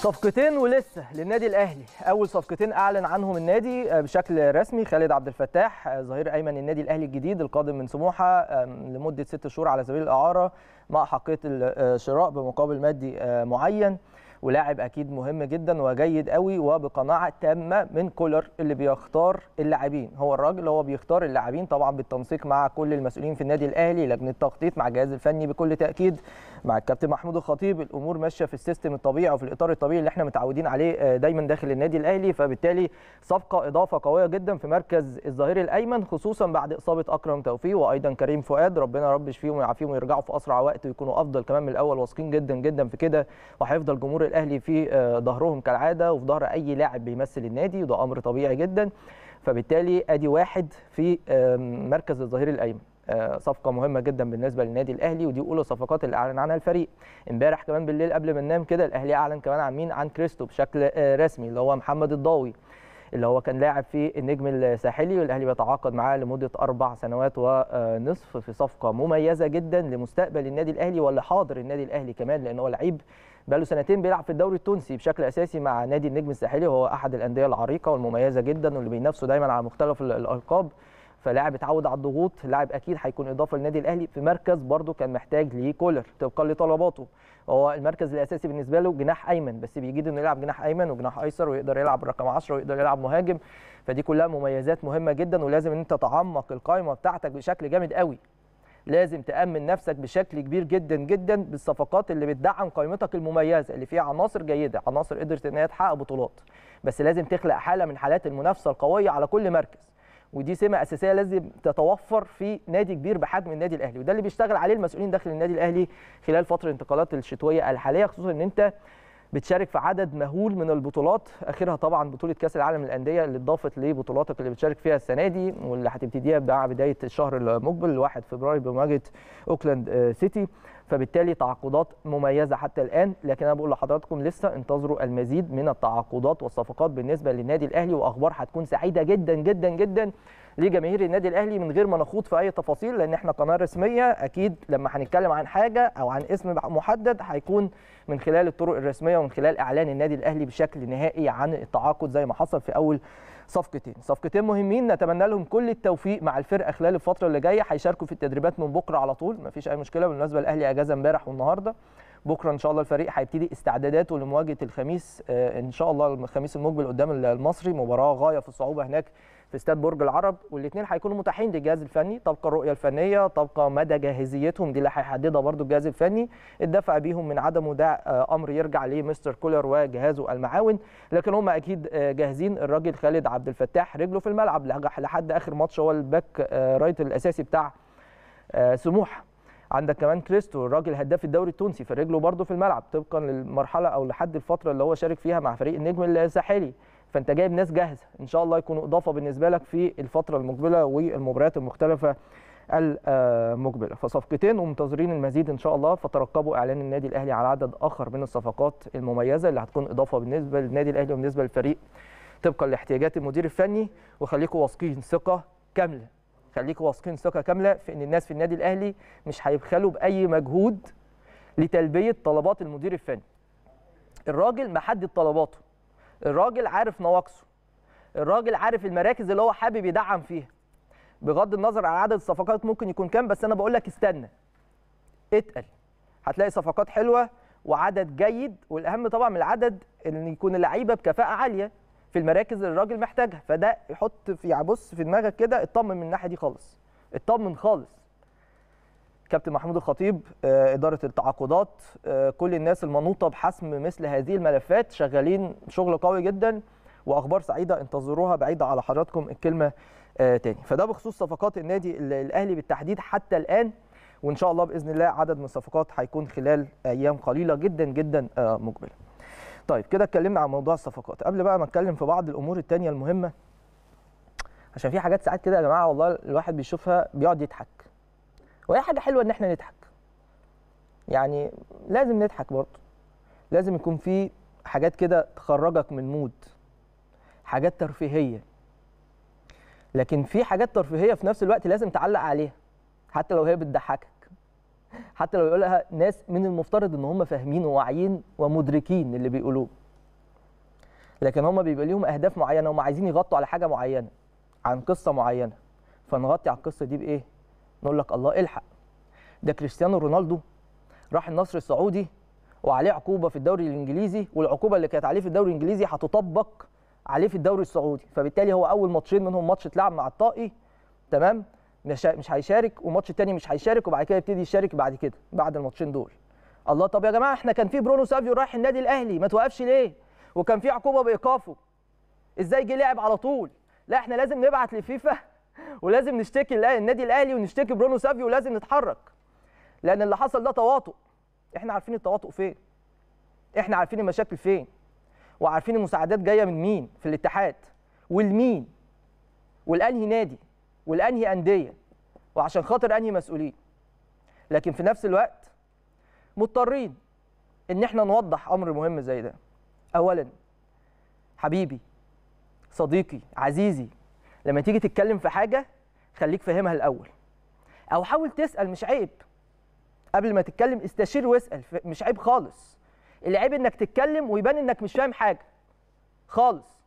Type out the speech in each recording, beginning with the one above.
صفقتين ولسه للنادي الاهلي اول صفقتين اعلن عنهم النادي آه، بشكل رسمي خالد عبد الفتاح آه، ظهير ايمن النادي الاهلي الجديد القادم من سموحه لمده ست شهور على سبيل الاعاره مع حقيه الشراء آه، بمقابل مادي معين ولاعب اكيد مهم جدا وجيد قوي وبقناعه تامه من كولر اللي بيختار اللاعبين هو الراجل هو بيختار اللاعبين طبعا بالتنسيق مع كل المسؤولين في النادي الاهلي لجنه التخطيط مع الجهاز الفني بكل تاكيد مع الكابتن محمود الخطيب الامور ماشيه في السيستم الطبيعي وفي الاطار الطبيعي اللي احنا متعودين عليه آه، دايما داخل النادي الاهلي فبالتالي صفقه اضافه قويه جدا في مركز الظهير الايمن خصوصا بعد اصابه اكرم توفيق وايضا كريم فؤاد ربنا رب يشفيهم ويعافيهم ويرجعوا في اسرع وقت ويكونوا افضل كمان من الاول واثقين جدا جدا في كده وهيفضل جمهور الاهلي في آه، ظهرهم كالعاده وفي ظهر اي لاعب بيمثل النادي وده امر طبيعي جدا فبالتالي ادي واحد في مركز الظهير الايمن آه، صفقة مهمة جدا بالنسبة للنادي الأهلي ودي أولى الصفقات اللي أعلن عنها الفريق امبارح كمان بالليل قبل ما ننام كده الأهلي أعلن كمان عن مين عن كريستو بشكل آه، رسمي اللي هو محمد الضاوي اللي هو كان لاعب في النجم الساحلي والاهلي بيتعاقد معاه لمده اربع سنوات ونصف في صفقه مميزه جدا لمستقبل النادي الاهلي ولحاضر النادي الاهلي كمان لان هو لعيب بقى له سنتين بيلعب في الدوري التونسي بشكل اساسي مع نادي النجم الساحلي وهو احد الانديه العريقه والمميزه جدا واللي بينافسوا دايما على مختلف الالقاب فلاعب اتعود على الضغوط لاعب اكيد هيكون اضافه للنادي الاهلي في مركز برده كان محتاج ليه كولر طبقا لطلباته هو المركز الاساسي بالنسبه له جناح ايمن بس بيجيد انه يلعب جناح ايمن وجناح ايسر ويقدر يلعب رقم 10 ويقدر يلعب مهاجم فدي كلها مميزات مهمه جدا ولازم ان انت تعمق القائمه بتاعتك بشكل جامد قوي لازم تامن نفسك بشكل كبير جدا جدا بالصفقات اللي بتدعم قائمتك المميزه اللي فيها عناصر جيده عناصر قدرت ان هي تحقق بطولات بس لازم تخلق حاله من حالات المنافسه القويه على كل مركز ودي سمه اساسيه لازم تتوفر في نادي كبير بحجم النادي الاهلي وده اللي بيشتغل عليه المسؤولين داخل النادي الاهلي خلال فتره انتقالات الشتويه الحاليه خصوصا ان انت بتشارك في عدد مهول من البطولات اخرها طبعا بطوله كاس العالم للانديه اللي اتضافت لبطولاتك اللي بتشارك فيها السنه دي واللي هتبتديها مع بدايه الشهر المقبل 1 فبراير بمواجهه اوكلاند آه، سيتي فبالتالي تعاقدات مميزه حتى الان لكن انا بقول لحضراتكم لسه انتظروا المزيد من التعاقدات والصفقات بالنسبه للنادي الاهلي واخبار هتكون سعيده جدا جدا جدا لجماهير النادي الاهلي من غير ما نخوض في اي تفاصيل لان احنا قناه رسميه اكيد لما هنتكلم عن حاجه او عن اسم محدد هيكون من خلال الطرق الرسميه ومن خلال اعلان النادي الاهلي بشكل نهائي عن التعاقد زي ما حصل في اول صفقتين صفقتين مهمين نتمنى لهم كل التوفيق مع الفرقه خلال الفتره اللي جايه هيشاركوا في التدريبات من بكره على طول مفيش اي مشكله بالمناسبه الاهلي اجازه امبارح والنهارده بكره ان شاء الله الفريق هيبتدي استعداداته لمواجهه الخميس آه، ان شاء الله الخميس المقبل قدام المصري مباراه غايه في الصعوبه هناك في استاد برج العرب والاثنين هيكونوا متاحين للجهاز الفني تبقى الرؤيه الفنيه تبقى مدى جاهزيتهم دي اللي هيحددها برضو الجهاز الفني الدفع بيهم من عدم ده آه، امر يرجع لمستر كولر وجهازه المعاون لكن هم اكيد آه، جاهزين الراجل خالد عبد الفتاح رجله في الملعب لحد اخر ماتش هو الباك آه، رايت الاساسي بتاع سموحه عندك كمان كريستو الراجل هداف الدوري التونسي فرجله برضه في الملعب طبقا للمرحله او لحد الفتره اللي هو شارك فيها مع فريق النجم الساحلي فانت جايب ناس جاهزه ان شاء الله يكونوا اضافه بالنسبه لك في الفتره المقبله والمباريات المختلفه المقبله فصفقتين ومنتظرين المزيد ان شاء الله فترقبوا اعلان النادي الاهلي على عدد اخر من الصفقات المميزه اللي هتكون اضافه بالنسبه للنادي الاهلي وبالنسبه للفريق طبقا لاحتياجات المدير الفني وخليكم واثقين ثقه كامله خليكم واثقين ثقه كامله في ان الناس في النادي الاهلي مش هيبخلوا باي مجهود لتلبيه طلبات المدير الفني الراجل محدد طلباته الراجل عارف نواقصه الراجل عارف المراكز اللي هو حابب يدعم فيها بغض النظر عن عدد الصفقات ممكن يكون كام بس انا بقول لك استنى اتقل هتلاقي صفقات حلوه وعدد جيد والاهم طبعا من العدد ان يكون اللعيبه بكفاءه عاليه في المراكز اللي الراجل محتاجها فده يحط في يعني بص في دماغك كده اطمن من الناحيه دي خالص اطمن خالص كابتن محمود الخطيب آه، اداره التعاقدات آه، كل الناس المنوطه بحسم مثل هذه الملفات شغالين شغل قوي جدا واخبار سعيده انتظروها بعيده على حضراتكم الكلمه آه، تاني فده بخصوص صفقات النادي الاهلي بالتحديد حتى الان وان شاء الله باذن الله عدد من الصفقات هيكون خلال ايام قليله جدا جدا مقبله طيب كده اتكلمنا عن موضوع الصفقات قبل بقى ما اتكلم في بعض الامور التانية المهمه عشان في حاجات ساعات كده يا جماعه والله الواحد بيشوفها بيقعد يضحك وهي حاجه حلوه ان احنا نضحك يعني لازم نضحك برضه لازم يكون في حاجات كده تخرجك من مود حاجات ترفيهيه لكن في حاجات ترفيهيه في نفس الوقت لازم تعلق عليها حتى لو هي بتضحكك حتى لو يقولها ناس من المفترض ان هم فاهمين وواعيين ومدركين اللي بيقولوه لكن هم بيبقى ليهم اهداف معينه هم عايزين يغطوا على حاجه معينه عن قصه معينه فنغطي على القصه دي بايه نقول لك الله الحق ده كريستيانو رونالدو راح النصر السعودي وعليه عقوبه في الدوري الانجليزي والعقوبه اللي كانت عليه في الدوري الانجليزي هتطبق عليه في الدوري السعودي فبالتالي هو اول ماتشين منهم ماتش اتلعب مع الطائي تمام مش مش هيشارك والماتش الثاني مش هيشارك وبعد كده يبتدي يشارك بعد كده بعد الماتشين دول الله طب يا جماعه احنا كان في برونو سافيو رايح النادي الاهلي ما توقفش ليه وكان في عقوبه بايقافه ازاي جه لعب على طول لا احنا لازم نبعت لفيفا ولازم نشتكي النادي الاهلي ونشتكي برونو سافيو ولازم نتحرك لان اللي حصل ده تواطؤ احنا عارفين التواطؤ فين احنا عارفين المشاكل فين وعارفين المساعدات جايه من مين في الاتحاد والمين والانهي نادي والانهي انديه وعشان خاطر انهي مسؤولين لكن في نفس الوقت مضطرين ان احنا نوضح امر مهم زي ده اولا حبيبي صديقي عزيزي لما تيجي تتكلم في حاجه خليك فاهمها الاول او حاول تسال مش عيب قبل ما تتكلم استشير واسال مش عيب خالص العيب انك تتكلم ويبان انك مش فاهم حاجه خالص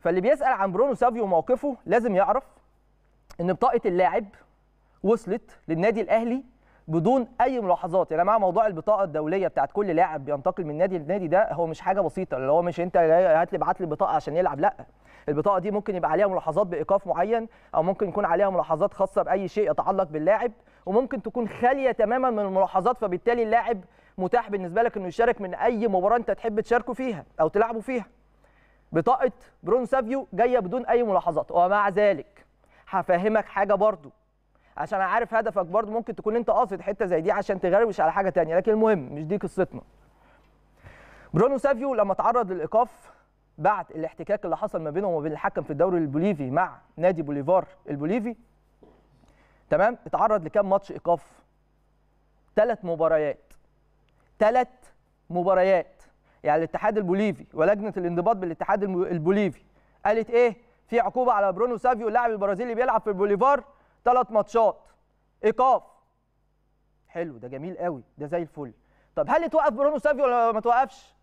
فاللي بيسال عن برونو سافيو وموقفه لازم يعرف ان بطاقه اللاعب وصلت للنادي الاهلي بدون اي ملاحظات يعني جماعه موضوع البطاقه الدوليه بتاعت كل لاعب بينتقل من نادي لنادي ده هو مش حاجه بسيطه اللي هو مش انت هات لي ابعت لي بطاقه عشان يلعب لا البطاقه دي ممكن يبقى عليها ملاحظات بايقاف معين او ممكن يكون عليها ملاحظات خاصه باي شيء يتعلق باللاعب وممكن تكون خاليه تماما من الملاحظات فبالتالي اللاعب متاح بالنسبه لك انه يشارك من اي مباراه انت تحب تشاركه فيها او تلعبه فيها بطاقه برون سافيو جايه بدون اي ملاحظات ومع ذلك هفهمك حاجه برضو عشان عارف هدفك برضو ممكن تكون انت قاصد حته زي دي عشان تغروش على حاجه تانية لكن المهم مش دي قصتنا برونو سافيو لما تعرض للايقاف بعد الاحتكاك اللي حصل ما بينه وما بين الحكم في الدوري البوليفي مع نادي بوليفار البوليفي تمام اتعرض لكام ماتش ايقاف ثلاث مباريات ثلاث مباريات يعني الاتحاد البوليفي ولجنه الانضباط بالاتحاد البوليفي قالت ايه في عقوبه على برونو سافيو اللاعب البرازيلي بيلعب في البوليفار ثلاث ماتشات ايقاف حلو ده جميل قوي ده زي الفل طب هل توقف برونو سافيو ولا ما توقفش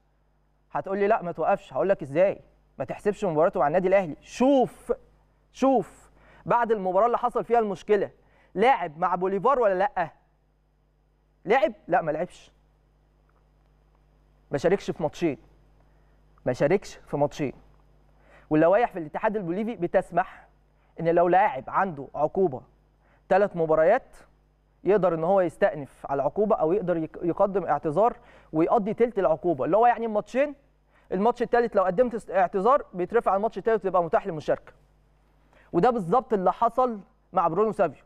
هتقول لي لا ما توقفش هقول لك ازاي ما تحسبش مباراته مع النادي الاهلي شوف شوف بعد المباراه اللي حصل فيها المشكله لاعب مع بوليفار ولا لا لعب لا ما لعبش ما شاركش في ماتشين ما شاركش في ماتشين واللوائح في الاتحاد البوليفي بتسمح ان لو لاعب عنده عقوبه ثلاث مباريات يقدر ان هو يستأنف على العقوبه او يقدر يقدم اعتذار ويقضي تلت العقوبه اللي هو يعني ماتشين الماتش الثالث لو قدمت اعتذار بيترفع على الماتش الثالث ويبقى متاح للمشاركه وده بالظبط اللي حصل مع برونو سافيو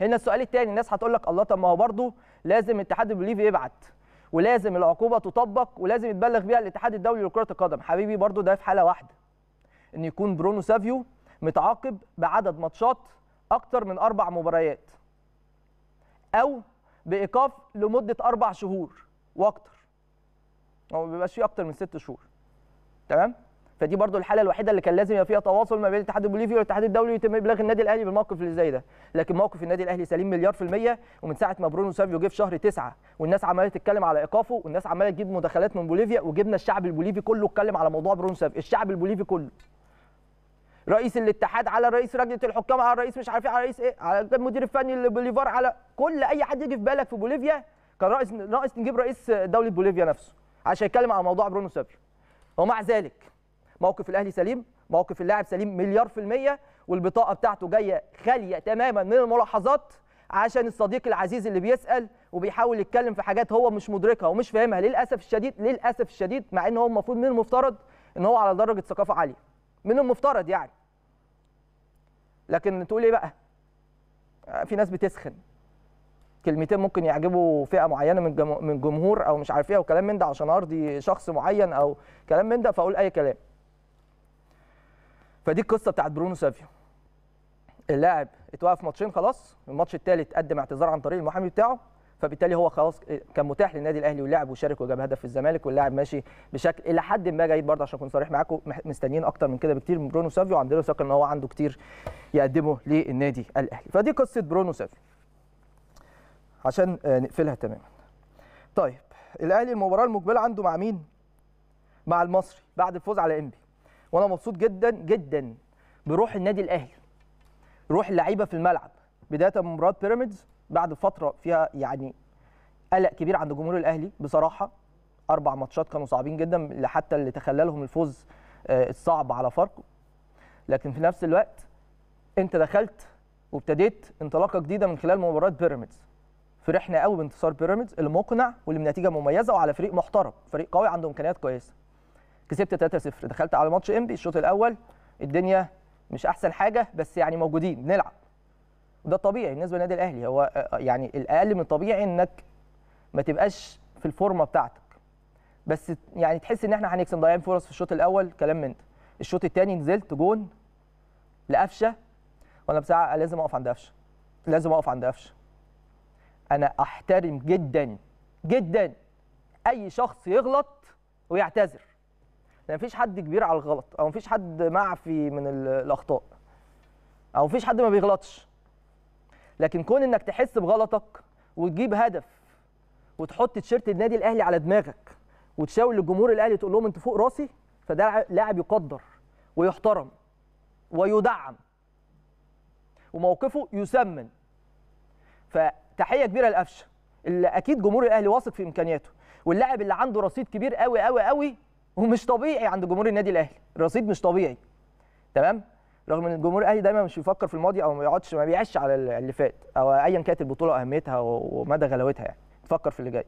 هنا السؤال الثاني الناس هتقول لك الله طب ما هو برضه لازم الاتحاد البوليفي يبعت ولازم العقوبه تطبق ولازم يتبلغ بيها الاتحاد الدولي لكره القدم حبيبي برضه ده في حاله واحده ان يكون برونو سافيو متعاقب بعدد ماتشات اكتر من اربع مباريات او بايقاف لمده اربع شهور واكتر هو ما بيبقاش فيه اكتر من ست شهور تمام فدي برضو الحاله الوحيده اللي كان لازم يبقى فيها تواصل ما بين الاتحاد البوليفي والاتحاد الدولي يتم ابلاغ النادي الاهلي بالموقف اللي زي ده لكن موقف النادي الاهلي سليم مليار في الميه ومن ساعه ما برونو سافيو جه في شهر تسعة والناس عماله تتكلم على ايقافه والناس عماله تجيب مداخلات من بوليفيا وجبنا الشعب البوليفي كله اتكلم على موضوع برونو سافيو الشعب البوليفي كله رئيس الاتحاد على رئيس لجنه الحكام على رئيس مش عارف ايه على رئيس ايه على المدير الفني لبوليفار على كل اي حد يجي في بالك في بوليفيا كان رئيس ناقص نجيب رئيس دوله بوليفيا نفسه عشان يتكلم على موضوع برونو سابيو ومع ذلك موقف الاهلي سليم موقف اللاعب سليم مليار في الميه والبطاقه بتاعته جايه خاليه تماما من الملاحظات عشان الصديق العزيز اللي بيسال وبيحاول يتكلم في حاجات هو مش مدركها ومش فاهمها للاسف الشديد للاسف الشديد مع ان هو المفروض من المفترض ان هو على درجه ثقافه عاليه من المفترض يعني لكن تقول ايه بقى في ناس بتسخن كلمتين ممكن يعجبوا فئه معينه من من جمهور او مش عارف ايه وكلام من ده عشان ارضي شخص معين او كلام من ده فاقول اي كلام فدي القصه بتاعت برونو سافيو اللاعب اتوقف ماتشين خلاص الماتش الثالث قدم اعتذار عن طريق المحامي بتاعه فبالتالي هو خلاص آه، كان متاح للنادي الاهلي ولعب وشارك وجاب هدف في الزمالك واللاعب ماشي بشكل الى حد ما جيد برضه عشان اكون صريح معاكم مستنيين اكتر من كده بكتير من برونو سافيو وعندنا ثقه ان هو عنده كتير يقدمه للنادي الاهلي فدي قصه برونو سافيو عشان آه، نقفلها تماما طيب الاهلي المباراه المقبله عنده مع مين مع المصري بعد الفوز على انبي وانا مبسوط جدا جدا بروح النادي الاهلي روح اللعيبه في الملعب بدايه من مباراه بيراميدز بعد فتره فيها يعني قلق كبير عند جمهور الاهلي بصراحه اربع ماتشات كانوا صعبين جدا لحتى اللي تخللهم الفوز آه، الصعب على فرق لكن في نفس الوقت انت دخلت وابتديت انطلاقه جديده من خلال مباراه بيراميدز فرحنا قوي بانتصار بيراميدز المقنع واللي بنتيجه مميزه وعلى فريق محترم فريق قوي عنده امكانيات كويسه كسبت 3-0 دخلت على ماتش انبي الشوط الاول الدنيا مش احسن حاجه بس يعني موجودين نلعب ده طبيعي بالنسبه للنادي الاهلي هو آه، آه، يعني الاقل من الطبيعي انك ما تبقاش في الفورمه بتاعتك بس يعني تحس ان احنا هنكسب ضيعين فرص في الشوط الاول كلام من ده الشوط الثاني نزلت جون لقفشه وانا بساعه لازم اقف عند قفشه لازم اقف عند قفشه انا احترم جدا جدا اي شخص يغلط ويعتذر لان مفيش حد كبير على الغلط او مفيش حد معفي من الاخطاء او مفيش حد ما بيغلطش لكن كون انك تحس بغلطك وتجيب هدف وتحط تيشيرت النادي الاهلي على دماغك وتشاور للجمهور الاهلي تقول لهم انت فوق راسي فده لاعب يقدر ويحترم ويدعم وموقفه يسمن فتحيه كبيره لقفشه اللي اكيد جمهور الاهلي واثق في امكانياته واللاعب اللي عنده رصيد كبير قوي قوي قوي ومش طبيعي عند جمهور النادي الاهلي رصيد مش طبيعي تمام رغم ان الجمهور الاهلي دايما مش بيفكر في الماضي او ما بيقعدش ما بيعش على اللي فات او ايا كانت البطوله واهميتها ومدى غلاوتها يعني تفكر في اللي جاي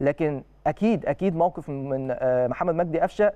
لكن اكيد اكيد موقف من آه، محمد مجدي قفشه